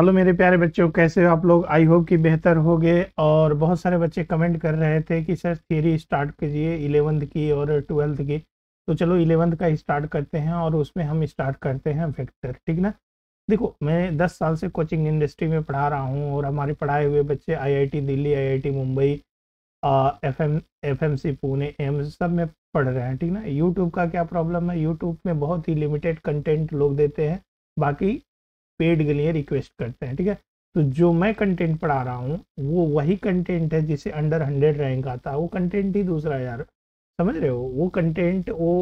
Hello मेरे प्यारे बच्चों कैसे हो आप लोग आई होप कि बेहतर हो गए और बहुत सारे बच्चे कमेंट कर रहे थे कि सर थियरी स्टार्ट कीजिए इलेवंथ की और ट्वेल्थ की तो चलो इलेवंथ का स्टार्ट करते हैं और उसमें हम स्टार्ट करते हैं वेक्टर ठीक ना देखो मैं दस साल से कोचिंग इंडस्ट्री में पढ़ा रहा हूँ और हमारे पढ़ाए हुए बच्चे I Delhi I Mumbai F M Pune M सब में पढ़ रहे हैं ठीक ना यूट्यूब का क्या प्रॉब्लम है यूट्यूब में बहुत ही लिमिटेड कंटेंट लोग देते हैं बाकी पेड के लिए रिक्वेस्ट करते हैं ठीक है तो जो मैं कंटेंट पढ़ा रहा हूँ वो वही कंटेंट है जिसे अंडर हंड्रेड रैंक आता है वो कंटेंट ही दूसरा यार समझ रहे हो वो कंटेंट वो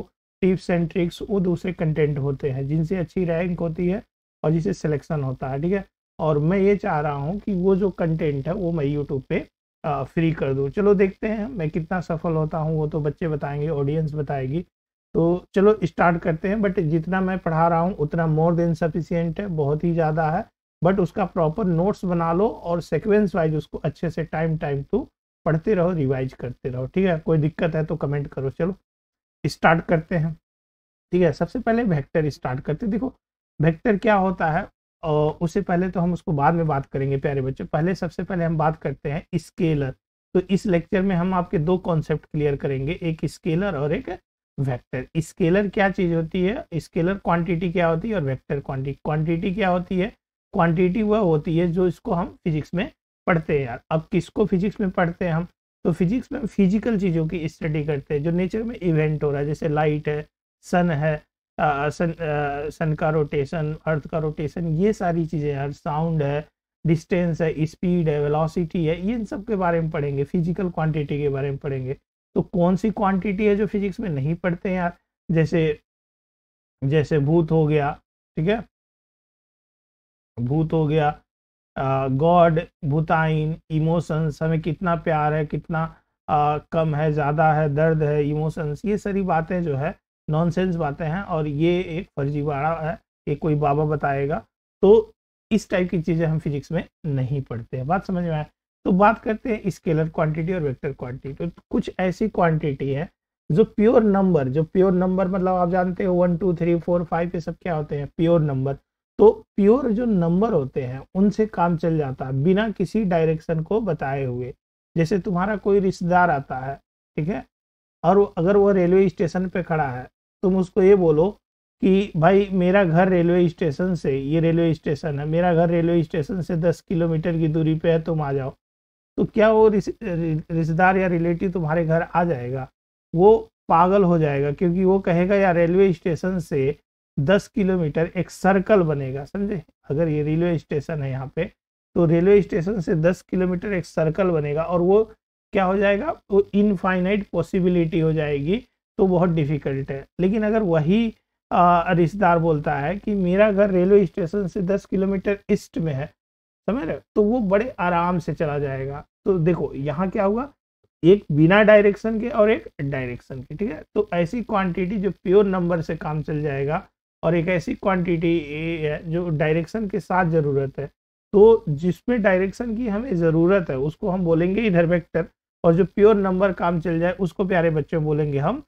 टिप्स एंड ट्रिक्स वो दूसरे कंटेंट होते हैं जिनसे अच्छी रैंक होती है और जिसे सिलेक्शन होता है ठीक है और मैं ये चाह रहा हूँ कि वो जो कंटेंट है वो मैं यूट्यूब पे फ्री कर दूँ चलो देखते हैं मैं कितना सफल होता हूँ वो तो बच्चे बताएंगे ऑडियंस बताएगी तो चलो स्टार्ट करते हैं बट जितना मैं पढ़ा रहा हूँ उतना मोर देन सफिशियंट है बहुत ही ज़्यादा है बट उसका प्रॉपर नोट्स बना लो और सिक्वेंस वाइज उसको अच्छे से टाइम टाइम टू पढ़ते रहो रिवाइज करते रहो ठीक है कोई दिक्कत है तो कमेंट करो चलो स्टार्ट करते हैं ठीक है सबसे पहले वेक्टर स्टार्ट करते देखो वेक्टर क्या होता है और उससे पहले तो हम उसको बाद में बात करेंगे प्यारे बच्चों पहले सबसे पहले हम बात करते हैं स्केलर तो इस लेक्चर में हम आपके दो कॉन्सेप्ट क्लियर करेंगे एक स्केलर और एक वेक्टर स्केलर क्या चीज होती है स्केलर क्वांटिटी क्या होती है और वेक्टर क्वांटिटी क्वांटिटी क्या होती है क्वांटिटी वह होती है जो इसको हम फिजिक्स में पढ़ते हैं यार अब किसको फिजिक्स में पढ़ते हैं हम तो फिजिक्स में फिजिकल चीज़ों की स्टडी करते हैं जो नेचर में इवेंट हो रहा है जैसे लाइट है सन है आ, सन आ, सन का रोटेशन अर्थ का रोटेशन ये सारी चीज़ें यार साउंड है डिस्टेंस है स्पीड है वेलोसिटी है ये इन सब के बारे में पढ़ेंगे फिजिकल क्वांटिटी के बारे में पढ़ेंगे तो कौन सी क्वांटिटी है जो फिजिक्स में नहीं पढ़ते हैं यार जैसे जैसे भूत हो गया ठीक है भूत हो गया गॉड भूताइन इमोशंस हमें कितना प्यार है कितना आ, कम है ज़्यादा है दर्द है इमोशंस ये सारी बातें जो है नॉनसेंस बातें हैं और ये एक फर्जीवाड़ा है ये कोई बाबा बताएगा तो इस टाइप की चीज़ें हम फिजिक्स में नहीं पढ़ते हैं बात समझ में आए तो बात करते हैं स्केलर क्वांटिटी और वेक्टर क्वांटिटी तो कुछ ऐसी क्वांटिटी है जो प्योर नंबर जो प्योर नंबर मतलब आप जानते हो one two three four five ये सब क्या होते हैं प्योर नंबर तो प्योर जो नंबर होते हैं उनसे काम चल जाता है बिना किसी डायरेक्शन को बताए हुए जैसे तुम्हारा कोई रिश्तेदार आता है ठीक है और अगर वो रेलवे स्टेशन पे खड़ा है तुम उसको ये बोलो कि भाई मेरा घर रेलवे स्टेशन से ये रेलवे स्टेशन है मेरा घर रेलवे स्टेशन से दस किलोमीटर की दूरी पे है तुम आ जाओ तो क्या वो रिश्तेदार या रिलेटिव तुम्हारे घर आ जाएगा वो पागल हो जाएगा क्योंकि वो कहेगा यार रेलवे स्टेशन से दस किलोमीटर एक सर्कल बनेगा समझे अगर ये रेलवे स्टेशन है यहाँ पे तो रेलवे स्टेशन से दस किलोमीटर एक सर्कल बनेगा और वो क्या हो जाएगा वो इनफाइनाइट पॉसिबिलिटी हो जाएगी तो बहुत डिफिकल्ट है लेकिन अगर वही रिश्तेदार बोलता है कि मेरा घर रेलवे स्टेशन से दस किलोमीटर ईस्ट में है समझ रहे तो वो बड़े आराम से चला जाएगा तो देखो यहाँ क्या हुआ एक बिना डायरेक्शन के और एक डायरेक्शन के ठीक है तो ऐसी क्वांटिटी जो प्योर नंबर से काम चल जाएगा और एक ऐसी क्वांटिटी जो डायरेक्शन के साथ ज़रूरत है तो जिसमें डायरेक्शन की हमें ज़रूरत है उसको हम बोलेंगे इधर वेक्टर और जो प्योर नंबर काम चल जाए उसको प्यारे बच्चे बोलेंगे हम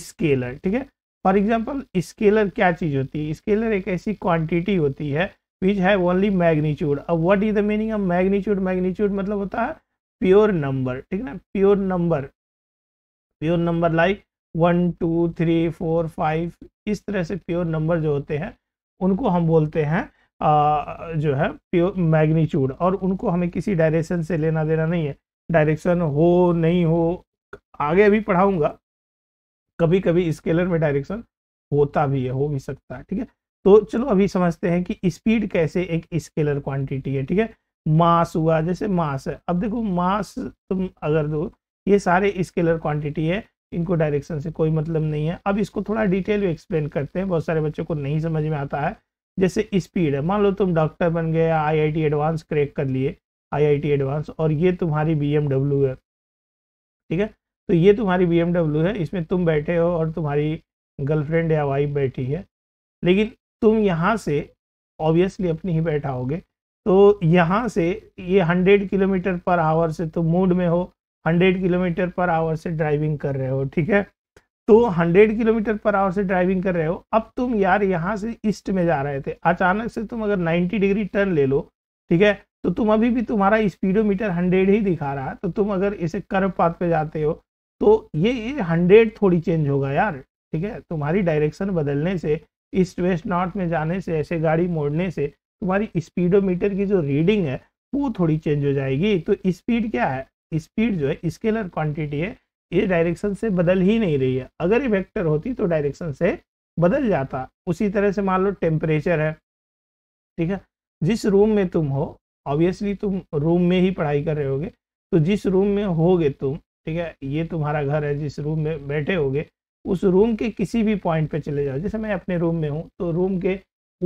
स्केलर ठीक है फॉर एग्जाम्पल स्केलर क्या चीज़ होती है स्केलर एक ऐसी क्वांटिटी होती है विच हैव ओनली मैग्नीच्यूड अब what is the meaning of magnitude magnitude मतलब होता है प्योर नंबर ठीक है ना pure number pure number like one two three four five इस तरह से प्योर नंबर जो होते हैं उनको हम बोलते हैं आ, जो है प्योर मैग्नीच्यूड और उनको हमें किसी डायरेक्शन से लेना देना नहीं है डायरेक्शन हो नहीं हो आगे भी पढ़ाऊंगा कभी कभी स्केलर में डायरेक्शन होता भी है हो भी सकता है ठीक है तो चलो अभी समझते हैं कि स्पीड कैसे एक स्केलर क्वांटिटी है ठीक है मास हुआ जैसे मास है अब देखो मास तुम अगर दो ये सारे स्केलर क्वांटिटी है इनको डायरेक्शन से कोई मतलब नहीं है अब इसको थोड़ा डिटेल में एक्सप्लेन करते हैं बहुत सारे बच्चों को नहीं समझ में आता है जैसे स्पीड है मान लो तुम डॉक्टर बन गए आईआईटी एडवांस क्रैक कर लिए आईआईटी एडवांस और ये तुम्हारी बी है ठीक है तो ये तुम्हारी बी है इसमें तुम बैठे हो और तुम्हारी गर्लफ्रेंड या वाइफ बैठी है लेकिन तुम यहाँ से ऑब्वियसली अपनी ही बैठा होगे तो यहाँ से ये हंड्रेड किलोमीटर पर आवर से तुम मूड में हो हंड्रेड किलोमीटर पर आवर से ड्राइविंग कर रहे हो ठीक है तो हंड्रेड किलोमीटर पर आवर से ड्राइविंग कर रहे हो अब तुम यार यहाँ से ईस्ट में जा रहे थे अचानक से तुम अगर नाइन्टी डिग्री टर्न ले लो ठीक है तो तुम अभी भी तुम्हारा स्पीडोमीटर हंड्रेड ही दिखा रहा है तो तुम अगर इसे कर्व पाथ पे जाते हो तो ये ये हंड्रेड थोड़ी चेंज होगा यार ठीक है तुम्हारी डायरेक्शन बदलने से ईस्ट वेस्ट नॉर्थ में जाने से ऐसे गाड़ी मोड़ने से तुम्हारी स्पीडोमीटर की जो रीडिंग है वो थोड़ी चेंज हो जाएगी तो स्पीड क्या है स्पीड जो है स्केलर क्वांटिटी है ये डायरेक्शन से बदल ही नहीं रही है अगर ये वेक्टर होती तो डायरेक्शन से बदल जाता उसी तरह से मान लो टेम्परेचर है ठीक है जिस रूम में तुम हो ऑब्वियसली तुम रूम में ही पढ़ाई कर रहे होगे तो जिस रूम में होगे तुम ठीक है ये तुम्हारा घर है जिस रूम में बैठे होगे उस रूम के किसी भी पॉइंट पे चले जाओ जैसे मैं अपने रूम में हूँ तो रूम के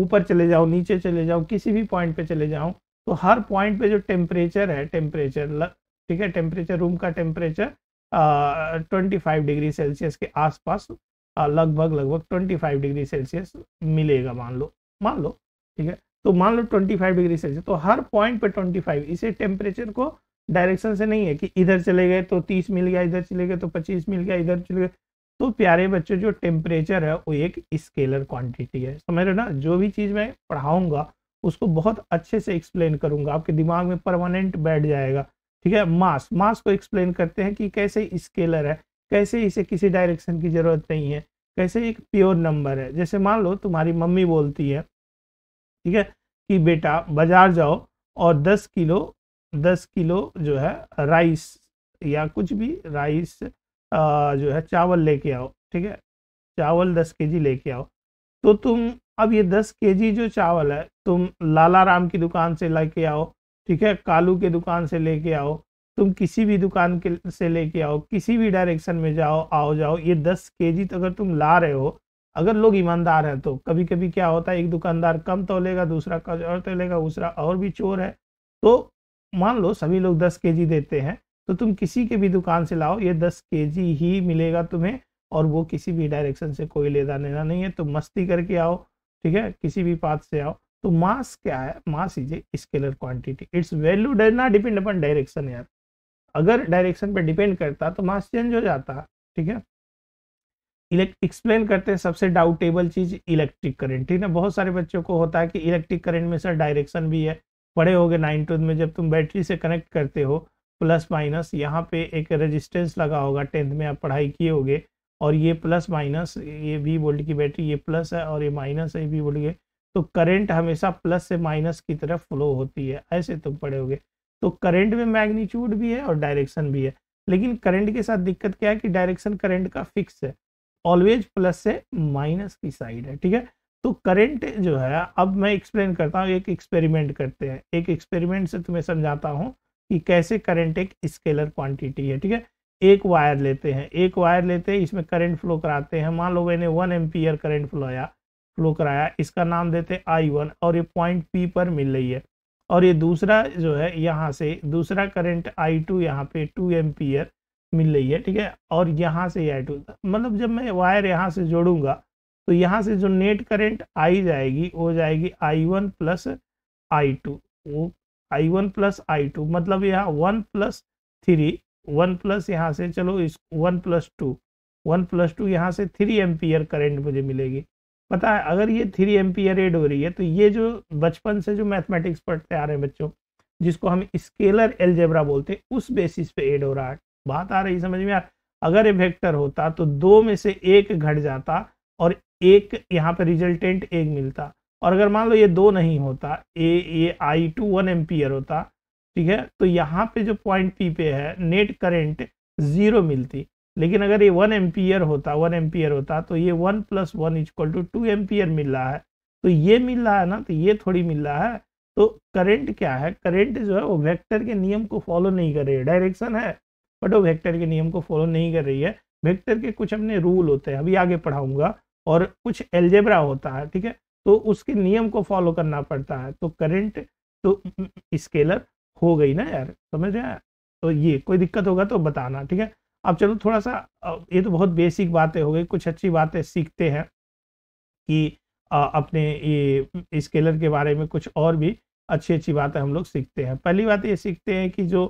ऊपर चले जाओ नीचे चले जाओ किसी भी पॉइंट पे चले जाओ तो हर पॉइंट पे जो टेम्परेचर है टेम्परेचर ठीक है टेम्परेचर रूम का temperature twenty five degree Celsius के आसपास लगभग लगभग ट्वेंटी फाइव डिग्री सेल्सियस मिलेगा मान लो मान लो ठीक है तो मान लो ट्वेंटी फाइव डिग्री सेल्सियस तो हर पॉइंट पे फाइव इसे टेम्परेचर को डायरेक्शन से नहीं है कि इधर चले गए तो तीस मिल गया इधर चले गए तो पच्चीस मिल गया इधर चले गए तो प्यारे बच्चों जो टेम्परेचर है वो एक स्केलर क्वांटिटी है समझ रहे ना जो भी चीज़ मैं पढ़ाऊंगा उसको बहुत अच्छे से एक्सप्लेन करूंगा आपके दिमाग में परमानेंट बैठ जाएगा ठीक है मास मास को एक्सप्लेन करते हैं कि कैसे स्केलर है कैसे इसे किसी डायरेक्शन की जरूरत नहीं है कैसे एक प्योर नंबर है जैसे मान लो तुम्हारी मम्मी बोलती है ठीक है कि बेटा बाजार जाओ और दस किलो दस किलो जो है राइस या कुछ भी राइस जो है चावल लेके आओ ठीक है चावल दस के जी लेके आओ तो तुम अब ये दस के जी जो चावल है तुम लाला राम की दुकान से लेके आओ ठीक है कालू के दुकान से लेके आओ तुम किसी भी दुकान के से लेके आओ किसी भी डायरेक्शन में जाओ आओ जाओ ये दस के जी तो अगर तुम ला रहे हो अगर लोग ईमानदार हैं तो कभी कभी क्या होता है एक दुकानदार कम तोलेगा दूसरा कम और तोलेगा दूसरा और भी चोर है तो मान लो सभी लोग दस के जी देते हैं तो तुम किसी के भी दुकान से लाओ ये दस के ही मिलेगा तुम्हें और वो किसी भी डायरेक्शन से कोई लेना देना नहीं है तुम तो मस्ती करके आओ ठीक है किसी भी पाथ से आओ तो मास क्या है mass is a scalar quantity its value does not depend upon direction यार अगर डायरेक्शन पे डिपेंड करता तो मास चेंज हो जाता ठीक है एक्सप्लेन करते हैं सबसे डाउटेबल चीज इलेक्ट्रिक करंट ठीक है बहुत सारे बच्चों को होता है कि इलेक्ट्रिक करंट में सर डायरेक्शन भी है बड़े हो गए नाइन में जब तुम बैटरी से कनेक्ट करते हो प्लस माइनस यहाँ पे एक रेजिस्टेंस लगा होगा टेंथ में आप पढ़ाई किए होगे और ये प्लस माइनस ये वी वोल्ट की बैटरी ये प्लस है और ये माइनस है वी वोल्ट की तो करंट हमेशा प्लस से माइनस की तरफ फ्लो होती है ऐसे तुम पढ़े होगे तो करंट में मैग्नीट्यूड भी है और डायरेक्शन भी है लेकिन करंट के साथ दिक्कत क्या है कि डायरेक्शन करंट का फिक्स है ऑलवेज प्लस से माइनस की साइड है ठीक है तो करंट जो है अब मैं एक्सप्लेन करता हूँ एक एक्सपेरिमेंट करते हैं एक एक्सपेरिमेंट से तुम्हें समझाता हूँ कि कैसे करंट एक स्केलर क्वांटिटी है ठीक है एक वायर लेते हैं एक वायर लेते हैं इसमें करंट फ्लो कराते हैं मान लो मैंने वन एम्पियर करंट फ्लो आया फ्लो कराया इसका नाम देते हैं आई वन और ये पॉइंट पी पर मिल रही है और ये दूसरा जो है यहाँ से दूसरा करंट आई टू यहाँ पे टू एम्पियर मिल रही है ठीक है और यहाँ से आई टू मतलब जब मैं वायर यहाँ से जोड़ूंगा तो यहाँ से जो नेट करंट आई जाएगी वो जाएगी I one plus I two वो I one plus I two मतलब यहाँ one plus three one plus यहाँ से चलो इस one plus two one plus two यहाँ से थ्री एम्पियर करेंट मुझे मिलेगी पता है अगर ये थ्री एम्पियर एड हो रही है तो ये जो बचपन से जो मैथमेटिक्स पढ़ते आ रहे हैं बच्चों जिसको हम स्केलर एलजेब्रा बोलते हैं उस बेसिस पे एड हो रहा है बात आ रही समझ में यार अगर ये वेक्टर होता तो दो में से एक घट जाता और एक यहाँ पे रिजल्टेंट एक मिलता और अगर मान लो ये दो नहीं होता A A I two one ampere होता ठीक है तो यहाँ पे जो पॉइंट पी पे है नेट करंट जीरो मिलती लेकिन अगर ये वन एम्पियर होता वन एम्पियर होता तो ये one plus one is equal to two ampere मिल रहा है तो ये मिल रहा है ना तो ये थोड़ी मिल रहा है तो करंट क्या है करंट जो है वो वेक्टर के नियम को फॉलो नहीं कर रही है डायरेक्शन है बट वो वैक्टर के नियम को फॉलो नहीं कर रही है वैक्टर के कुछ अपने रूल होते हैं अभी आगे पढ़ाऊंगा और कुछ एल्जेब्रा होता है ठीक है तो उसके नियम को फॉलो करना पड़ता है तो करंट तो स्केलर हो गई ना यार समझ रहे तो ये कोई दिक्कत होगा तो बताना ठीक है अब चलो थोड़ा सा ये तो बहुत बेसिक बातें हो गई कुछ अच्छी बातें सीखते हैं कि अपने ये स्केलर के बारे में कुछ और भी अच्छी अच्छी बातें हम लोग सीखते हैं पहली बात ये सीखते हैं कि जो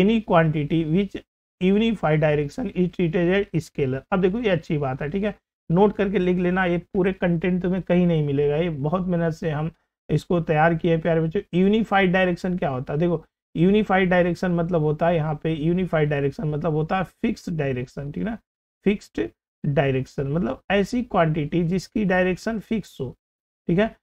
any quantity which unified direction is treated scalar अब देखो ये अच्छी बात है ठीक है नोट करके लिख लेना ये पूरे कंटेंट तुम्हें कहीं नहीं मिलेगा ये बहुत मेहनत से हम इसको तैयार किए प्यारे बच्चों यूनिफाइड डायरेक्शन क्या होता है देखो यूनिफाइड डायरेक्शन मतलब होता है यहाँ पे यूनिफाइड डायरेक्शन मतलब होता है फिक्स्ड डायरेक्शन ठीक ना फिक्स्ड डायरेक्शन मतलब ऐसी क्वांटिटी जिसकी डायरेक्शन फिक्स हो ठीक है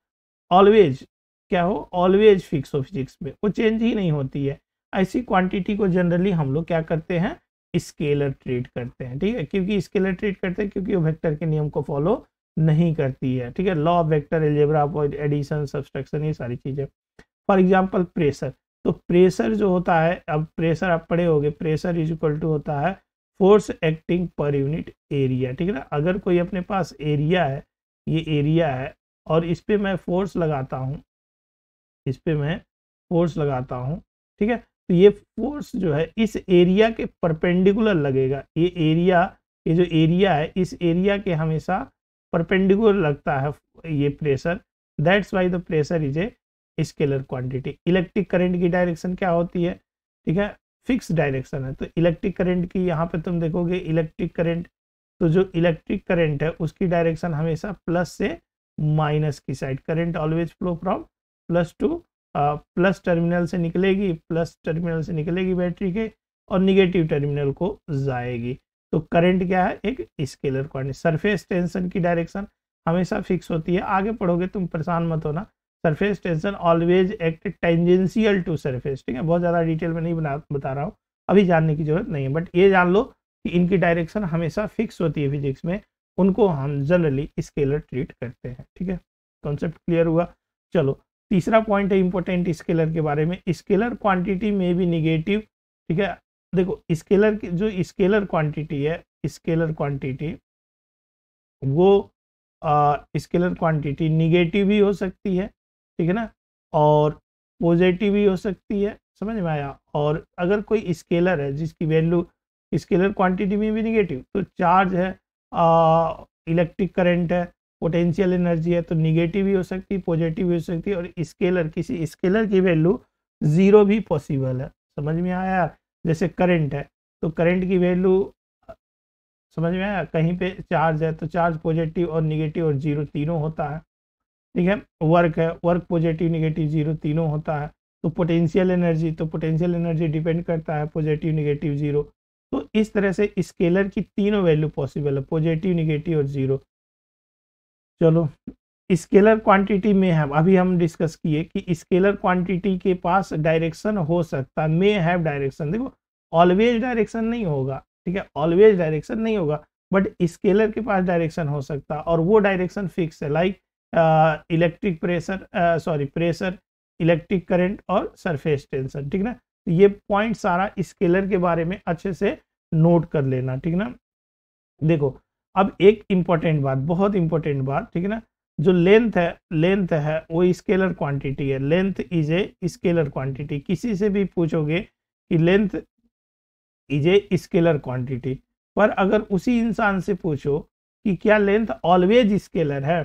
ऑलवेज क्या हो ऑलवेज फिक्स हो फिजिक्स में वो चेंज ही नहीं होती है ऐसी क्वांटिटी को जनरली हम लोग क्या करते हैं स्केलर ट्रीट करते हैं ठीक है क्योंकि स्केलर ट्रीट करते हैं क्योंकि वो वेक्टर के नियम को फॉलो नहीं करती है ठीक है law of vector algebra addition subtraction ये सारी चीज़ें फॉर एग्जाम्पल प्रेशर तो प्रेशर जो होता है अब प्रेशर आप पढ़े गए प्रेशर इज इक्वल टू होता है force acting per unit area ठीक है ना अगर कोई अपने पास एरिया है ये एरिया है और इस पर मैं फोर्स लगाता हूँ इस पर मैं फोर्स लगाता हूँ ठीक है तो ये फोर्स जो है इस एरिया के परपेंडिकुलर लगेगा ये एरिया ये जो एरिया है इस एरिया के हमेशा परपेंडिकुलर लगता है ये pressure that's why the pressure is a scalar quantity electric current की डायरेक्शन क्या होती है ठीक है फिक्स डायरेक्शन है तो इलेक्ट्रिक करंट की यहाँ पे तुम देखोगे इलेक्ट्रिक करंट तो जो इलेक्ट्रिक करंट है उसकी डायरेक्शन हमेशा प्लस से माइनस की side current always flow from plus to plus terminal से निकलेगी प्लस टर्मिनल से निकलेगी बैटरी के और निगेटिव टर्मिनल को जाएगी तो करंट क्या है एक स्केलर क्वांटिटी सरफेस टेंशन की डायरेक्शन हमेशा फिक्स होती है आगे पढ़ोगे तुम परेशान मत होना surface tension always act tangential to surface ठीक है बहुत ज़्यादा डिटेल में नहीं बना बता रहा हूँ अभी जानने की जरूरत नहीं है बट ये जान लो कि इनकी डायरेक्शन हमेशा फिक्स होती है फिजिक्स में उनको हम जनरली स्केलर ट्रीट करते हैं ठीक है कॉन्सेप्ट क्लियर हुआ चलो तीसरा पॉइंट है इंपॉर्टेंट स्केलर के बारे में स्केलर क्वांटिटी में भी निगेटिव ठीक है देखो स्केलर की जो स्केलर क्वांटिटी है स्केलर क्वांटिटी वो स्केलर क्वांटिटी निगेटिव भी हो सकती है ठीक है ना और पॉजिटिव भी हो सकती है समझ में आया और अगर कोई स्केलर है जिसकी वैल्यू स्केलर क्वांटिटी में भी निगेटिव तो चार्ज है इलेक्ट्रिक करंट है पोटेंशियल एनर्जी है तो निगेटिव भी हो सकती है पॉजिटिव भी हो सकती है और स्केलर किसी स्केलर की वैल्यू ज़ीरो भी पॉसिबल है समझ में आया जैसे करंट है तो करंट की वैल्यू समझ में आया कहीं पे चार्ज है तो चार्ज पॉजिटिव और निगेटिव और जीरो तीनों होता है ठीक है वर्क है वर्क पॉजिटिव निगेटिव जीरो तीनों होता है तो पोटेंशियल एनर्जी तो पोटेंशियल एनर्जी डिपेंड करता है पॉजिटिव निगेटिव जीरो तो इस तरह से स्केलर की तीनों वैल्यू पॉसिबल है पॉजिटिव निगेटिव और जीरो चलो स्केलर क्वांटिटी में है अभी हम डिस्कस किए कि स्केलर क्वांटिटी के पास डायरेक्शन हो सकता मे हैव डायरेक्शन देखो ऑलवेज डायरेक्शन नहीं होगा ठीक है ऑलवेज डायरेक्शन नहीं होगा बट स्केलर के पास डायरेक्शन हो सकता और वो डायरेक्शन फिक्स है like electric pressure sorry pressure electric current और सरफेस टेंशन ठीक ना तो ये पॉइंट सारा स्केलर के बारे में अच्छे से नोट कर लेना ठीक ना देखो अब एक इम्पॉर्टेंट बात बहुत इंपॉर्टेंट बात ठीक है ना जो लेंथ है लेंथ है वो स्केलर क्वांटिटी है length is a scalar quantity किसी से भी पूछोगे कि length is a scalar quantity पर अगर उसी इंसान से पूछो कि क्या लेंथ ऑलवेज स्केलर है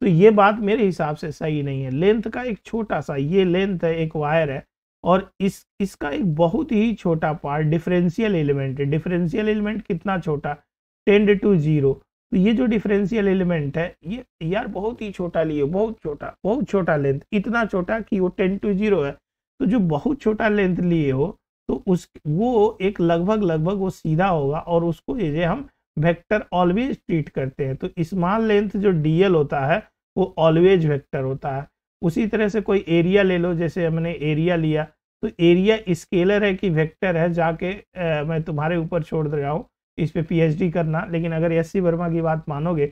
तो ये बात मेरे हिसाब से सही नहीं है लेंथ का एक छोटा सा ये लेंथ है एक वायर है और इस इसका एक बहुत ही छोटा पार्ट डिफरेंशियल एलिमेंट है डिफरेंशियल एलिमेंट कितना छोटा टेंड टू जीरो तो ये जो डिफरेंशियल एलिमेंट है ये यार बहुत ही छोटा लिए बहुत छोटा बहुत छोटा लेंथ इतना छोटा कि वो टेन टू जीरो है तो जो बहुत छोटा लेंथ लिए हो तो उस वो एक लगभग लगभग वो सीधा होगा और उसको ये हम वेक्टर ऑलवेज ट्रीट करते हैं तो स्मॉल लेंथ जो डीएल होता है वो ऑलवेज वेक्टर होता है उसी तरह से कोई एरिया ले लो जैसे हमने एरिया लिया तो एरिया स्केलर है कि वेक्टर है जाके आ, मैं तुम्हारे ऊपर छोड़ रहा हूँ इस पर पी करना लेकिन अगर एस सी वर्मा की बात मानोगे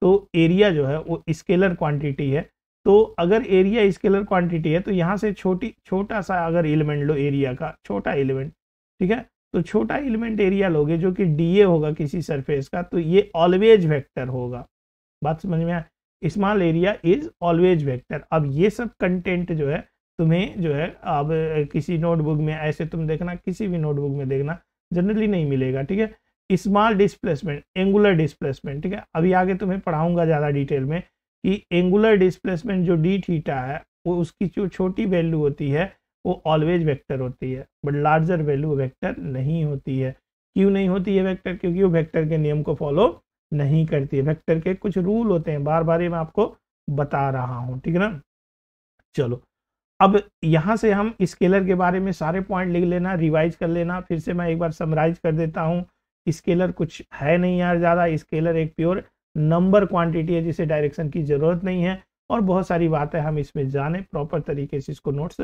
तो एरिया जो है वो स्केलर क्वांटिटी है तो अगर एरिया स्केलर क्वांटिटी है तो यहाँ से छोटी छोटा सा अगर एलिमेंट लो एरिया का छोटा एलिमेंट ठीक है तो छोटा एलिमेंट एरिया लोगे जो कि डी होगा किसी सरफेस का तो ये ऑलवेज वेक्टर होगा बात समझ में आए small area is always vector अब ये सब कंटेंट जो है तुम्हें जो है अब किसी नोटबुक में ऐसे तुम देखना किसी भी नोटबुक में देखना जनरली नहीं मिलेगा ठीक है स्मॉल डिस्प्लेसमेंट एंगुलर डिस्प्लेसमेंट ठीक है अभी आगे तुम्हें पढ़ाऊंगा ज़्यादा डिटेल में कि एंगुलर डिस्प्लेसमेंट जो डी थीटा है वो उसकी जो छोटी वैल्यू होती है वो ऑलवेज वेक्टर होती है बट लार्जर वैल्यू वेक्टर नहीं होती है क्यों नहीं होती है वेक्टर क्योंकि वो वेक्टर के नियम को फॉलो नहीं करती है वेक्टर के कुछ रूल होते हैं बार बार ये मैं आपको बता रहा हूँ ठीक है ना चलो अब यहाँ से हम स्केलर के बारे में सारे पॉइंट लिख लेना रिवाइज कर लेना फिर से मैं एक बार समराइज कर देता हूँ स्केलर कुछ है नहीं यार ज़्यादा स्केलर एक प्योर नंबर क्वांटिटी है जिसे डायरेक्शन की ज़रूरत नहीं है और बहुत सारी बातें हम इसमें जाने प्रॉपर तरीके से इसको नोट्स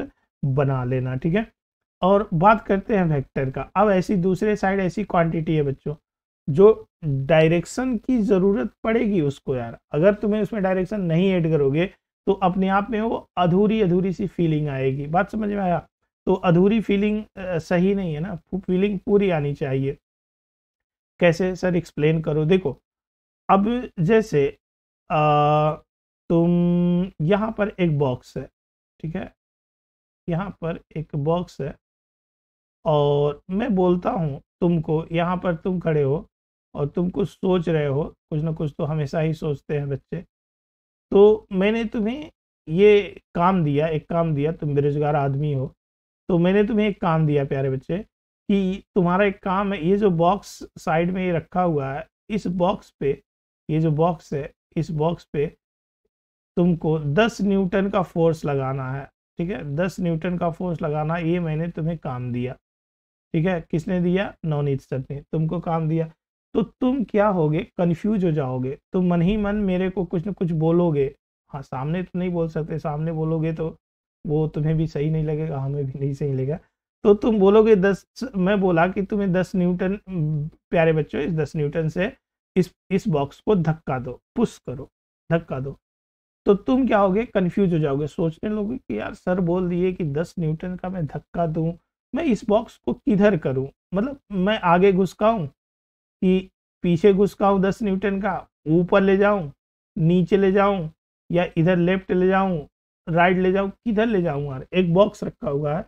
बना लेना ठीक है और बात करते हैं वेक्टर का अब ऐसी दूसरे साइड ऐसी क्वांटिटी है बच्चों जो डायरेक्शन की ज़रूरत पड़ेगी उसको यार अगर तुम्हें उसमें डायरेक्शन नहीं ऐड करोगे तो अपने आप में वो अधूरी अधूरी सी फीलिंग आएगी बात समझ में आया तो अधूरी फीलिंग सही नहीं है ना फीलिंग पूरी आनी चाहिए कैसे सर एक्सप्लेन करो देखो अब जैसे आ, तुम यहाँ पर एक बॉक्स है ठीक है यहाँ पर एक बॉक्स है और मैं बोलता हूँ तुमको यहाँ पर तुम खड़े हो और तुम कुछ सोच रहे हो कुछ ना कुछ तो हमेशा ही सोचते हैं बच्चे तो मैंने तुम्हें ये काम दिया एक काम दिया तुम बेरोजगार आदमी हो तो मैंने तुम्हें एक काम दिया प्यारे बच्चे कि तुम्हारा एक काम है ये जो बॉक्स साइड में ये रखा हुआ है इस बॉक्स पे ये जो बॉक्स है इस बॉक्स पे तुमको 10 न्यूटन का फोर्स लगाना है ठीक है 10 न्यूटन का फोर्स लगाना ये मैंने तुम्हें काम दिया ठीक है किसने दिया नवनीत सर ने तुमको काम दिया तो तुम क्या होगे कंफ्यूज हो जाओगे तुम मन ही मन मेरे को कुछ ना कुछ बोलोगे हाँ सामने तो नहीं बोल सकते सामने बोलोगे तो वो तुम्हें भी सही नहीं लगेगा हमें भी नहीं सही लगेगा तो तुम बोलोगे दस मैं बोला कि तुम्हें दस न्यूटन प्यारे बच्चों इस दस न्यूटन से इस इस बॉक्स को धक्का दो पुश करो धक्का दो तो तुम क्या होगे कंफ्यूज हो जाओगे सोचने लोगे कि यार सर बोल दिए कि दस न्यूटन का मैं धक्का दूं मैं इस बॉक्स को किधर करूं मतलब मैं आगे घुसकाऊं कि पीछे घुसकाऊं दस न्यूटन का ऊपर ले जाऊं नीचे ले जाऊं या इधर लेफ्ट ले जाऊं राइट ले जाऊं किधर ले जाऊं यार एक बॉक्स रखा हुआ है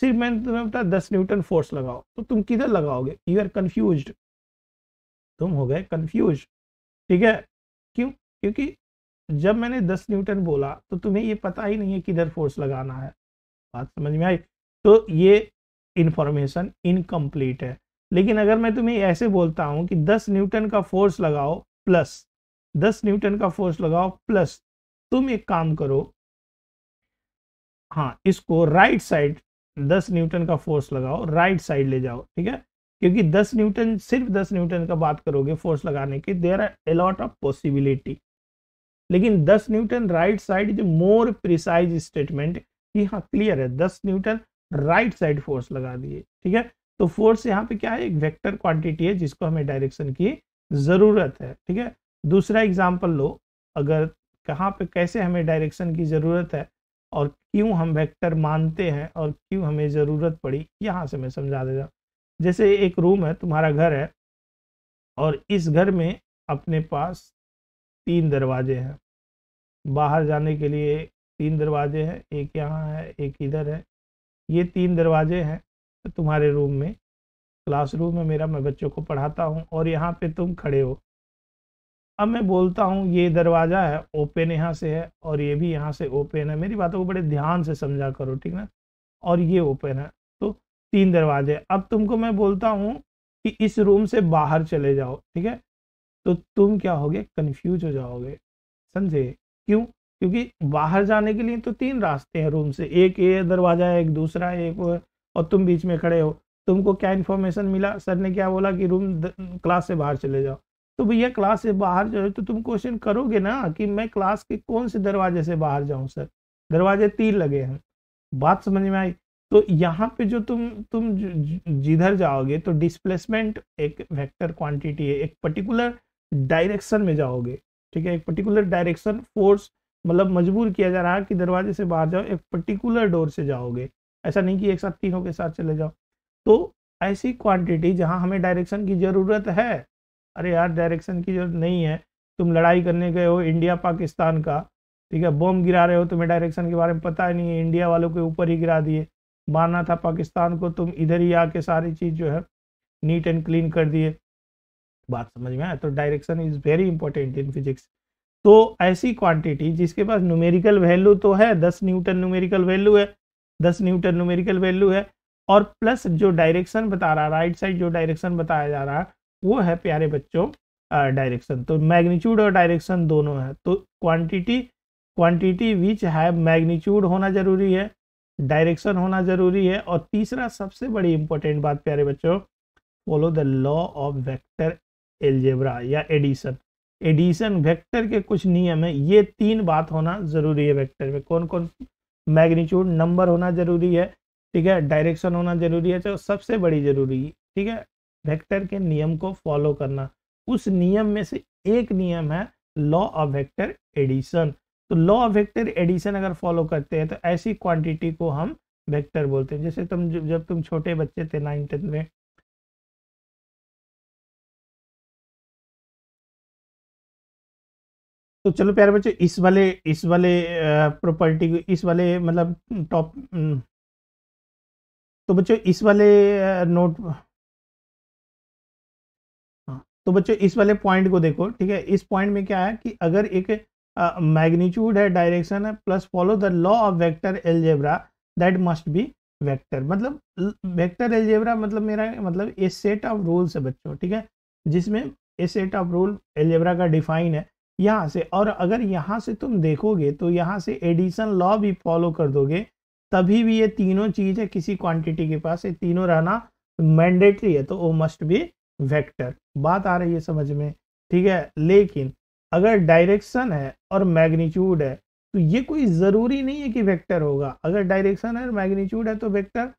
सिर्फ मैंने तुम्हें बताया दस न्यूटन फोर्स लगाओ तो तुम किधर लगाओगे यू आर कन्फ्यूज तुम हो गए कन्फ्यूज ठीक है क्यों क्योंकि जब मैंने दस न्यूटन बोला तो तुम्हें ये पता ही नहीं है किधर फोर्स लगाना है बात समझ में आई तो ये इन्फॉर्मेशन इनकम्प्लीट है लेकिन अगर मैं तुम्हें ऐसे बोलता हूँ कि दस न्यूटन का फोर्स लगाओ प्लस दस न्यूटन का फोर्स लगाओ प्लस तुम एक काम करो हाँ इसको राइट साइड 10 न्यूटन का फोर्स लगाओ राइट साइड ले जाओ ठीक है क्योंकि 10 न्यूटन सिर्फ 10 न्यूटन का बात करोगे फोर्स लगाने की देर आर अलॉट ऑफ पॉसिबिलिटी लेकिन 10 newton right side is more precise statement कि हाँ क्लियर है 10 न्यूटन राइट साइड फोर्स लगा दिए ठीक है तो फोर्स यहाँ पे क्या है एक वेक्टर क्वांटिटी है जिसको हमें डायरेक्शन की जरूरत है ठीक है दूसरा एग्जाम्पल लो अगर कहाँ पे कैसे हमें डायरेक्शन की जरूरत है और क्यों हम वेक्टर मानते हैं और क्यों हमें ज़रूरत पड़ी यहाँ से मैं समझा देगा जैसे एक रूम है तुम्हारा घर है और इस घर में अपने पास तीन दरवाजे हैं बाहर जाने के लिए तीन दरवाजे हैं एक यहाँ है एक इधर है ये तीन दरवाजे हैं तुम्हारे रूम में क्लासरूम में मेरा मैं बच्चों को पढ़ाता हूँ और यहाँ पे तुम खड़े हो अब मैं बोलता हूँ ये दरवाज़ा है ओपन यहाँ से है और ये भी यहाँ से ओपन है मेरी बातों को बड़े ध्यान से समझा करो ठीक ना और ये ओपन है तो तीन दरवाजे अब तुमको मैं बोलता हूँ कि इस रूम से बाहर चले जाओ ठीक है तो तुम क्या होगे कन्फ्यूज हो जाओगे समझे क्यों क्योंकि बाहर जाने के लिए तो तीन रास्ते हैं रूम से एक ये दरवाज़ा है एक दूसरा है एक वो है और तुम बीच में खड़े हो तुमको क्या इन्फॉर्मेशन मिला सर ने क्या बोला कि रूम क्लास से बाहर चले जाओ तो भैया क्लास से बाहर जाओ तो तुम क्वेश्चन करोगे ना कि मैं क्लास के कौन से दरवाजे से बाहर जाऊं सर दरवाजे तीन लगे हैं बात समझ में आई तो यहाँ पे जो तुम तुम जिधर जाओगे तो डिस्प्लेसमेंट एक वेक्टर क्वांटिटी है एक पर्टिकुलर डायरेक्शन में जाओगे ठीक है एक पर्टिकुलर डायरेक्शन फोर्स मतलब मजबूर किया जा रहा है कि दरवाजे से बाहर जाओ एक पर्टिकुलर डोर से जाओगे ऐसा नहीं कि एक साथ तीनों के साथ चले जाओ तो ऐसी क्वांटिटी जहाँ हमें डायरेक्शन की ज़रूरत है अरे यार डायरेक्शन की जरूरत नहीं है तुम लड़ाई करने गए हो इंडिया पाकिस्तान का ठीक है बम गिरा रहे हो तुम्हें डायरेक्शन के बारे में पता ही नहीं है इंडिया वालों के ऊपर ही गिरा दिए मारना था पाकिस्तान को तुम इधर ही आके सारी चीज़ जो है नीट एंड क्लीन कर दिए बात समझ में आया तो direction is very important in physics तो ऐसी क्वांटिटी जिसके पास न्यूमेरिकल वैल्यू तो है दस न्यूटन न्यूमेरिकल वैल्यू है दस न्यूटन न्यूमेरिकल वैल्यू है और प्लस जो डायरेक्शन बता रहा राइट साइड जो डायरेक्शन बताया जा रहा है वो है प्यारे बच्चों डायरेक्शन तो मैग्नीट्यूड और डायरेक्शन दोनों है तो क्वांटिटी क्वांटिटी विच है मैग्नीट्यूड होना जरूरी है डायरेक्शन होना जरूरी है और तीसरा सबसे बड़ी इंपॉर्टेंट बात प्यारे बच्चों follow the law of vector algebra या एडिशन एडिशन वेक्टर के कुछ नियम है ये तीन बात होना जरूरी है वेक्टर में कौन कौन मैग्नीट्यूड नंबर होना जरूरी है ठीक है डायरेक्शन होना जरूरी है तो सबसे बड़ी जरूरी ठीक है वेक्टर के नियम को फॉलो करना उस नियम में से एक नियम है लॉ ऑफ वेक्टर एडिशन तो लॉ ऑफ वेक्टर एडिशन अगर फॉलो करते हैं तो ऐसी क्वांटिटी को हम वेक्टर बोलते हैं जैसे तुम जब तुम छोटे बच्चे थे नाइन टेंथ में तो चलो प्यारे बच्चों इस वाले इस वाले प्रॉपर्टी को इस वाले मतलब टॉप हम्म। तो बच्चों इस वाले नोट तो बच्चों इस वाले पॉइंट को देखो ठीक है इस पॉइंट में क्या है कि अगर एक मैग्नीट्यूड uh, है डायरेक्शन है plus follow the law of vector algebra that must be vector मतलब वेक्टर एलजेब्रा मतलब मेरा मतलब ए सेट ऑफ रूल्स है बच्चों ठीक है जिसमें a set of rule algebra का डिफाइन है यहाँ से और अगर यहाँ से तुम देखोगे तो यहाँ से एडिशन लॉ भी फॉलो कर दोगे तभी भी ये तीनों चीज़ है किसी क्वांटिटी के पास ये तीनों रहना मैंडेटरी है तो वो मस्ट बी वेक्टर बात आ रही है समझ में ठीक है लेकिन अगर डायरेक्शन है और मैग्नीट्यूड है तो ये कोई ज़रूरी नहीं है कि वेक्टर होगा अगर डायरेक्शन है और मैग्नीट्यूड है तो वेक्टर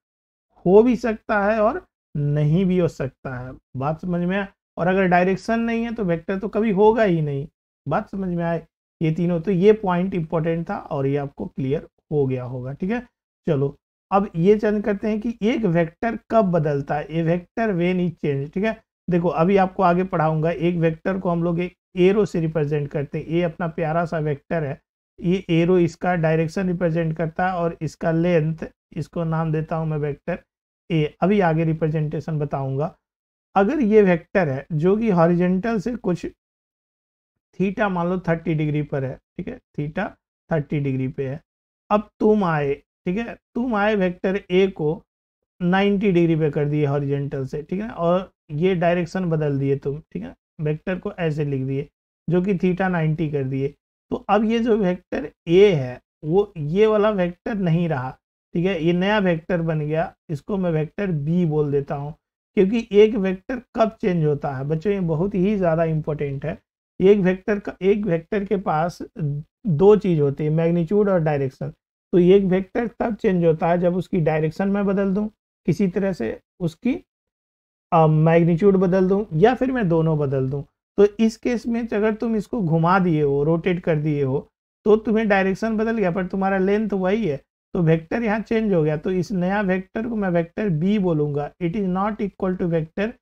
हो भी सकता है और नहीं भी हो सकता है बात समझ में आए और अगर डायरेक्शन नहीं है तो वेक्टर तो कभी होगा ही नहीं बात समझ में आए ये तीनों तो ये पॉइंट इंपॉर्टेंट था और ये आपको क्लियर हो गया होगा ठीक है चलो अब ये चंद करते हैं कि एक वेक्टर कब बदलता है a vector when is change ठीक है देखो अभी आपको आगे पढ़ाऊंगा एक वेक्टर को हम लोग एक एरो से रिप्रेजेंट करते हैं ये अपना प्यारा सा वेक्टर है ये एरो इसका डायरेक्शन रिप्रेजेंट करता है और इसका लेंथ इसको नाम देता हूँ मैं वेक्टर ए अभी आगे रिप्रेजेंटेशन बताऊंगा अगर ये वेक्टर है जो कि हॉरिजेंटल से कुछ थीटा मान लो थर्टी डिग्री पर है ठीक है थीटा थर्टी डिग्री पे है अब तुम आए ठीक है तुम आए वेक्टर ए को 90 डिग्री पे कर दिए हॉरिजेंटल से ठीक है और ये डायरेक्शन बदल दिए तुम ठीक है वेक्टर को ऐसे लिख दिए जो कि थीटा 90 कर दिए तो अब ये जो वेक्टर ए है वो ये वाला वेक्टर नहीं रहा ठीक है ये नया वेक्टर बन गया इसको मैं वेक्टर बी बोल देता हूँ क्योंकि एक वेक्टर कब चेंज होता है बच्चों ये बहुत ही ज़्यादा इम्पोर्टेंट है एक वेक्टर का एक वेक्टर के पास दो चीज़ होती है मैग्नीट्यूड और डायरेक्शन तो एक वेक्टर तब चेंज होता है जब उसकी डायरेक्शन मैं बदल दूँ किसी तरह से उसकी मैग्नीट्यूड बदल दूँ या फिर मैं दोनों बदल दूँ तो इस केस में अगर तुम इसको घुमा दिए हो रोटेट कर दिए हो तो तुम्हें डायरेक्शन बदल गया पर तुम्हारा लेंथ वही है तो वेक्टर यहाँ चेंज हो गया तो इस नया वेक्टर को मैं वेक्टर बी बोलूँगा it is not equal to vector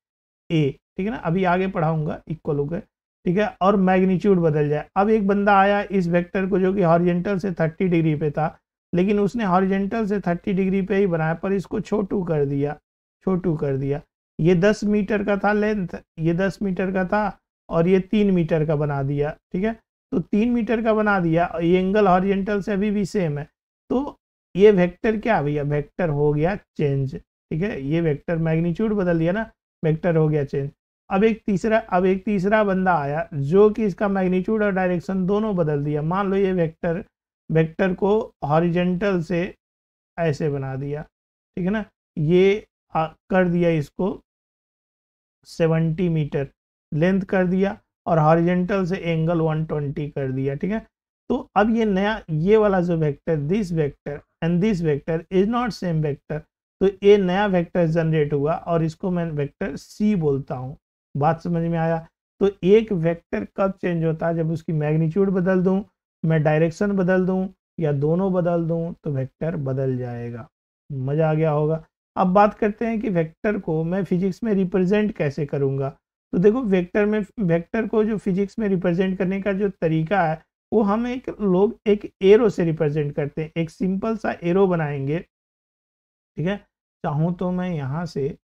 A ठीक है ना अभी आगे पढ़ाऊँगा इक्वल होकर ठीक है और मैग्नीट्यूड बदल जाए अब एक बंदा आया इस वेक्टर को जो कि हॉरिजेंटल से थर्टी डिग्री पे था लेकिन उसने हॉरिजेंटल से थर्टी डिग्री पे ही बनाया पर इसको छोटू कर दिया छोटू कर दिया ये दस मीटर का था लेंथ ये दस मीटर का था और ये तीन मीटर का बना दिया ठीक है तो तीन मीटर का बना दिया और ये एंगल हॉरिजेंटल से अभी भी सेम है तो ये वेक्टर क्या भैया वेक्टर हो गया चेंज ठीक है ये वेक्टर मैग्नीट्यूड बदल दिया ना वेक्टर हो गया चेंज अब एक तीसरा अब एक तीसरा बंदा आया जो कि इसका मैग्नीट्यूड और डायरेक्शन दोनों बदल दिया मान लो ये वेक्टर वेक्टर को हॉरिजेंटल से ऐसे बना दिया ठीक है ना ये आ, कर दिया इसको सेवेंटी मीटर लेंथ कर दिया और हॉरिजेंटल से एंगल 120 कर दिया ठीक है तो अब ये नया ये वाला जो vector this vector and this vector is not same vector तो ये नया वेक्टर जनरेट हुआ और इसको मैं वेक्टर सी बोलता हूँ बात समझ में आया तो एक वेक्टर कब चेंज होता है जब उसकी मैग्नीट्यूड बदल दूँ मैं डायरेक्शन बदल दूँ या दोनों बदल दूँ तो वेक्टर बदल जाएगा मज़ा आ गया होगा अब बात करते हैं कि वेक्टर को मैं फिजिक्स में रिप्रेजेंट कैसे करूँगा तो देखो वेक्टर में वेक्टर को जो फिजिक्स में रिप्रेजेंट करने का जो तरीका है वो हम एक लोग एक एरो से रिप्रेजेंट करते हैं एक सिंपल सा एरो बनाएंगे ठीक है चाहूँ तो मैं यहाँ से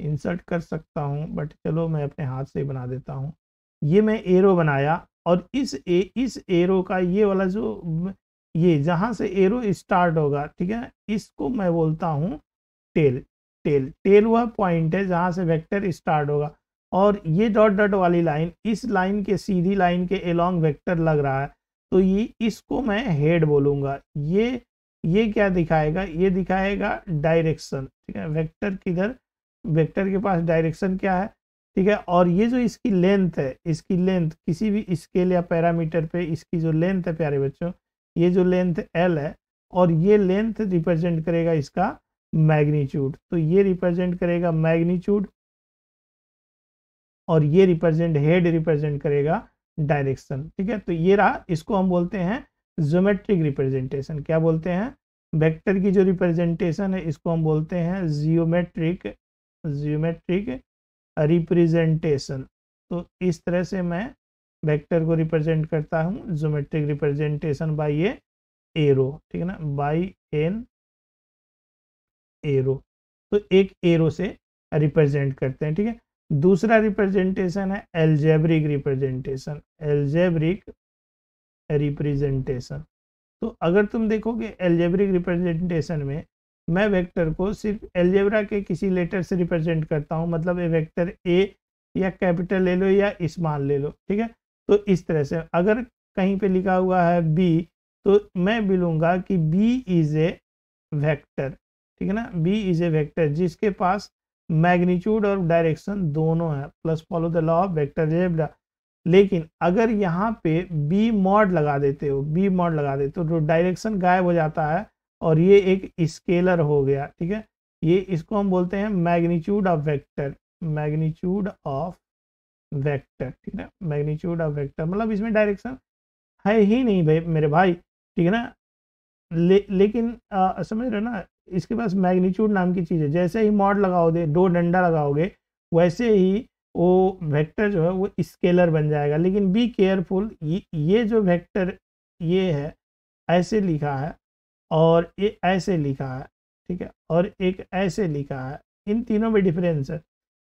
इंसर्ट कर सकता हूँ बट चलो मैं अपने हाथ से बना देता हूँ ये मैं एरो बनाया और इस ए इस एरो का ये वाला जो ये जहाँ से एरो स्टार्ट होगा ठीक है इसको मैं बोलता हूँ टेल टेल टेल वह पॉइंट है जहाँ से वेक्टर स्टार्ट होगा और ये डॉट डॉट वाली लाइन इस लाइन के सीधी लाइन के एलोंग वेक्टर लग रहा है तो ये इसको मैं हेड बोलूँगा ये ये क्या दिखाएगा ये दिखाएगा डायरेक्शन ठीक है वेक्टर किधर वेक्टर के पास डायरेक्शन क्या है ठीक है और ये जो इसकी लेंथ है इसकी लेंथ किसी भी स्केल या पैरामीटर पे इसकी जो लेंथ है प्यारे बच्चों ये जो लेंथ एल है और ये लेंथ रिप्रेजेंट करेगा इसका मैग्नीट्यूड तो ये रिप्रेजेंट करेगा मैग्नीट्यूड और ये रिप्रेजेंट हेड रिप्रेजेंट करेगा डायरेक्शन ठीक है तो ये रहा इसको हम बोलते हैं ज्योमेट्रिक रिप्रेजेंटेशन क्या बोलते हैं वेक्टर की जो रिप्रेजेंटेशन है इसको हम बोलते हैं जियोमेट्रिक जियोमेट्रिक रिप्रेजेंटेशन तो इस तरह से मैं वेक्टर को रिप्रेजेंट करता हूँ ज्योमेट्रिक रिप्रेजेंटेशन बाय ये एरो ठीक है ना बाई एन एरो तो एक एरो से रिप्रेजेंट करते हैं ठीक है दूसरा रिप्रेजेंटेशन है एल्जेब्रिक रिप्रेजेंटेशन एल्जेब्रिक रिप्रेजेंटेशन तो अगर तुम देखोगे एल्जेब्रिक रिप्रेजेंटेशन में मैं वेक्टर को सिर्फ एल्जेब्रा के किसी लेटर से रिप्रेजेंट करता हूँ मतलब ए वेक्टर ए या कैपिटल ले लो या इस्माल ले लो ठीक है तो इस तरह से अगर कहीं पे लिखा हुआ है बी तो मैं भी कि बी इज़ ए वेक्टर ठीक है ना बी इज ए वेक्टर जिसके पास मैग्नीट्यूड और डायरेक्शन दोनों है plus follow the law of vector लेकिन अगर यहाँ पे बी मॉड लगा देते हो बी मॉड लगा देते हो तो डायरेक्शन गायब हो जाता है और ये एक स्केलर हो गया ठीक है ये इसको हम बोलते हैं magnitude of vector magnitude of vector ठीक है मैग्नीट्यूड ऑफ वेक्टर मतलब इसमें डायरेक्शन है ही नहीं भाई मेरे भाई ठीक है ना ले, लेकिन आ, समझ रहे ना इसके पास मैग्नीट्यूड नाम की चीज़ है जैसे ही मॉड लगाओगे दो डंडा लगाओगे वैसे ही वो वेक्टर जो है वो स्केलर बन जाएगा लेकिन बी केयरफुल ये जो वेक्टर ये है ऐसे लिखा है और ये ऐसे लिखा है ठीक है और एक ऐसे लिखा है इन तीनों में डिफरेंस है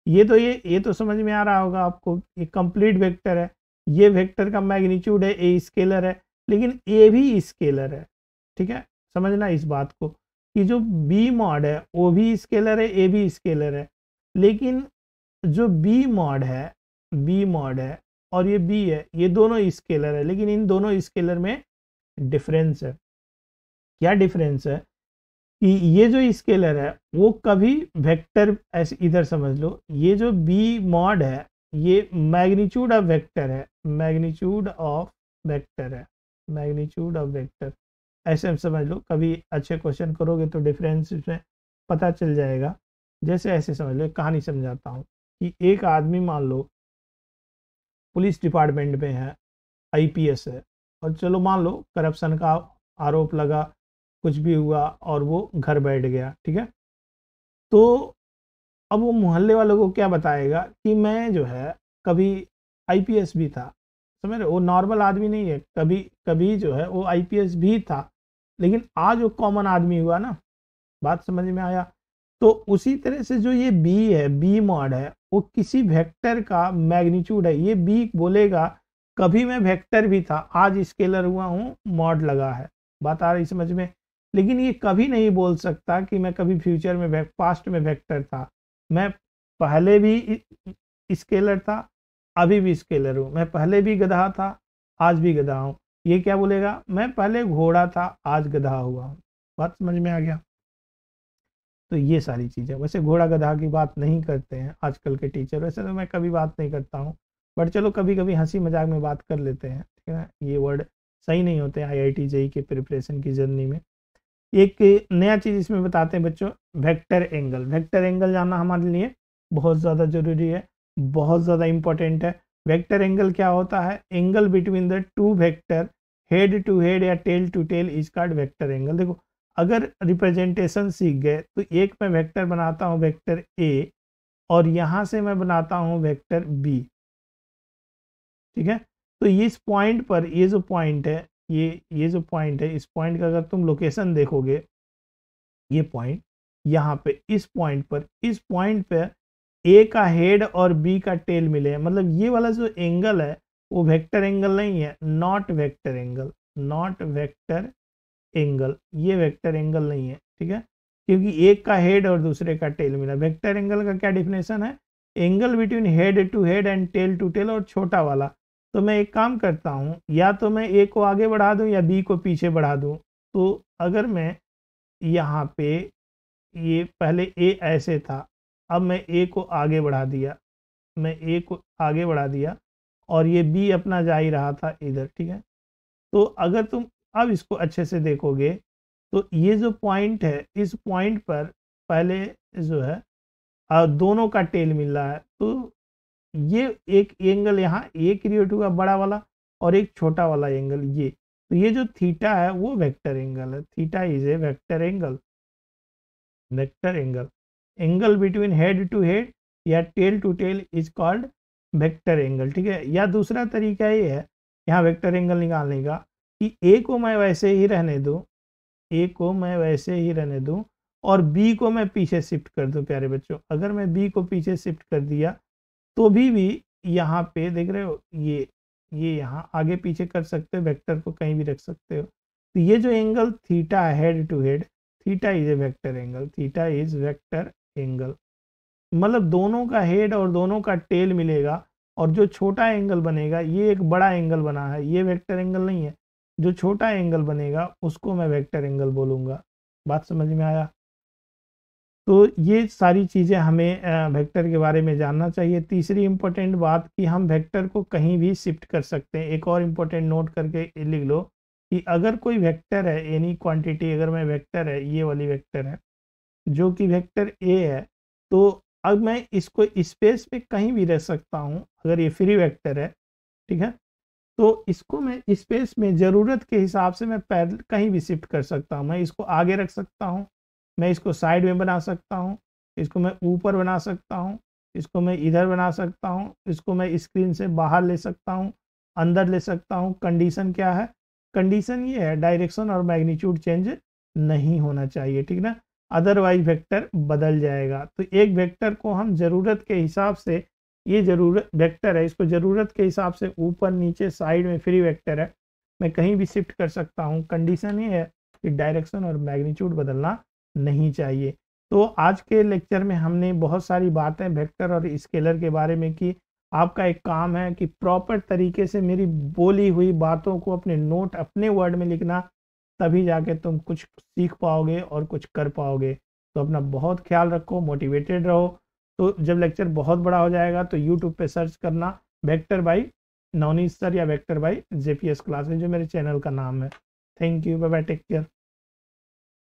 ये तो ये ये तो समझ में आ रहा होगा आपको ये कंप्लीट वेक्टर है ये वेक्टर का मैग्नीट्यूड है ए स्केलर है लेकिन ए भी स्केलर है ठीक है समझना इस बात को कि जो बी मॉड है वो भी स्केलर है ए भी स्केलर है लेकिन जो बी मॉड है बी मॉड है और ये बी है ये दोनों स्केलर है लेकिन इन दोनों स्केलर में डिफरेंस है क्या डिफरेंस है कि ये जो स्केलर है वो कभी वेक्टर ऐसे इधर समझ लो ये जो बी मॉड है ये मैग्नीट्यूड ऑफ वेक्टर है मैग्नीट्यूड ऑफ वेक्टर है मैग्नीट्यूड ऑफ वेक्टर ऐसे में समझ लो कभी अच्छे क्वेश्चन करोगे तो डिफरेंस इसमें पता चल जाएगा जैसे ऐसे समझ लो कहानी समझाता हूँ कि एक आदमी मान लो पुलिस डिपार्टमेंट में है आईपीएस है और चलो मान लो करप्शन का आरोप लगा कुछ भी हुआ और वो घर बैठ गया ठीक है तो अब वो मोहल्ले वालों को क्या बताएगा कि मैं जो है कभी आईपीएस भी था समझ रहे वो नॉर्मल आदमी नहीं है कभी कभी जो है वो आईपीएस भी था लेकिन आज वो कॉमन आदमी हुआ ना बात समझ में आया तो उसी तरह से जो ये बी है बी मॉड है वो किसी वेक्टर का मैग्नीट्यूड है ये बी बोलेगा कभी मैं वेक्टर भी था आज स्केलर हुआ हूँ मॉड लगा है बात आ रही समझ में लेकिन ये कभी नहीं बोल सकता कि मैं कभी फ्यूचर में पास्ट में वेक्टर था मैं पहले भी स्केलर था अभी भी स्केलर हूँ मैं पहले भी गधा था आज भी गधा हूँ ये क्या बोलेगा मैं पहले घोड़ा था आज गधा हुआ हूँ बात समझ में आ गया तो ये सारी चीज़ें वैसे घोड़ा गधा की बात नहीं करते हैं आजकल के टीचर वैसे तो मैं कभी बात नहीं करता हूँ बट चलो कभी कभी हंसी मजाक में बात कर लेते हैं ठीक है ना ये वर्ड सही नहीं होते आई आई जेई के प्रिपरेशन की जर्नी में एक नया चीज़ इसमें बताते हैं बच्चों वेक्टर एंगल वेक्टर एंगल जानना हमारे लिए बहुत ज़्यादा ज़रूरी है बहुत ज़्यादा इम्पोर्टेंट है वेक्टर एंगल क्या होता है angle between the two vector head to head या tail to tail is called vector angle देखो अगर रिप्रेजेंटेशन सीख गए तो एक मैं वेक्टर बनाता हूँ वेक्टर ए और यहाँ से मैं बनाता हूँ वेक्टर बी ठीक है तो ये इस पॉइंट पर ये जो पॉइंट है ये ये जो पॉइंट है इस पॉइंट का अगर तुम लोकेशन देखोगे ये पॉइंट यहाँ पे इस पॉइंट पर इस पॉइंट पे ए का हेड और बी का टेल मिले मतलब ये वाला जो एंगल है वो वेक्टर एंगल नहीं है not vector angle not vector angle ये वेक्टर एंगल नहीं है ठीक है क्योंकि एक का हेड और दूसरे का टेल मिला वेक्टर एंगल का क्या डिफिनेशन है angle between head to head and tail to tail और छोटा वाला तो मैं एक काम करता हूँ या तो मैं ए को आगे बढ़ा दूँ या बी को पीछे बढ़ा दूँ तो अगर मैं यहाँ पे ये पहले ए ऐसे था अब मैं ए को आगे बढ़ा दिया मैं ए को आगे बढ़ा दिया और ये बी अपना जा ही रहा था इधर ठीक है तो अगर तुम अब इसको अच्छे से देखोगे तो ये जो पॉइंट है इस पॉइंट पर पहले जो है दोनों का टेल मिल रहा है तो ये एक एंगल यहाँ ए क्रिएट हुआ बड़ा वाला और एक छोटा वाला एंगल ये तो ये जो थीटा है वो वेक्टर एंगल है theta is a vector angle vector angle angle between head to head या tail to tail is called vector angle ठीक है या दूसरा तरीका ये है यहाँ वेक्टर एंगल निकालने का कि ए को मैं वैसे ही रहने दूँ ए को मैं वैसे ही रहने दूँ और बी को मैं पीछे शिफ्ट कर दूँ प्यारे बच्चों अगर मैं बी को पीछे शिफ्ट कर दिया तो भी भी यहाँ पे देख रहे हो ये ये यहाँ आगे पीछे कर सकते हो वेक्टर को कहीं भी रख सकते हो तो ये जो angle theta head to head theta is a vector angle theta is vector angle मतलब दोनों का हेड और दोनों का टेल मिलेगा और जो छोटा एंगल बनेगा ये एक बड़ा एंगल बना है ये वेक्टर एंगल नहीं है जो छोटा एंगल बनेगा उसको मैं वेक्टर एंगल बोलूँगा बात समझ में आया तो ये सारी चीज़ें हमें वेक्टर के बारे में जानना चाहिए तीसरी इम्पोर्टेंट बात कि हम वेक्टर को कहीं भी शिफ्ट कर सकते हैं एक और इम्पोर्टेंट नोट करके लिख लो कि अगर कोई वेक्टर है एनी क्वांटिटी अगर मैं वेक्टर है ये वाली वेक्टर है जो कि वेक्टर ए है तो अब मैं इसको स्पेस में कहीं भी रह सकता हूँ अगर ये फ्री वेक्टर है ठीक है तो इसको मैं स्पेस में ज़रूरत के हिसाब से मैं पैर कहीं भी शिफ्ट कर सकता हूँ मैं इसको आगे रख सकता हूँ मैं इसको साइड में बना सकता हूँ इसको मैं ऊपर बना सकता हूँ इसको मैं इधर बना सकता हूँ इसको मैं स्क्रीन से बाहर ले सकता हूँ अंदर ले सकता हूँ कंडीशन क्या है कंडीशन ये है डायरेक्शन और मैग्नीट्यूड चेंज नहीं होना चाहिए ठीक ना अदरवाइज वेक्टर बदल जाएगा तो एक वेक्टर को हम ज़रूरत के हिसाब से ये ज़रूरत वेक्टर है इसको ज़रूरत के हिसाब से ऊपर नीचे साइड में फ्री वेक्टर है मैं कहीं भी शिफ्ट कर सकता हूँ कंडीशन ये है कि डायरेक्शन और मैग्नीट्यूड बदलना नहीं चाहिए तो आज के लेक्चर में हमने बहुत सारी बातें वेक्टर और स्केलर के बारे में की आपका एक काम है कि प्रॉपर तरीके से मेरी बोली हुई बातों को अपने नोट अपने वर्ड में लिखना तभी जाके तुम कुछ सीख पाओगे और कुछ कर पाओगे तो अपना बहुत ख्याल रखो मोटिवेटेड रहो तो जब लेक्चर बहुत बड़ा हो जाएगा तो यूट्यूब पे सर्च करना वेक्टर बाई नवनीत सर या वेक्टर बाई जेपीएस क्लास में जो मेरे चैनल का नाम है thank you bye bye take care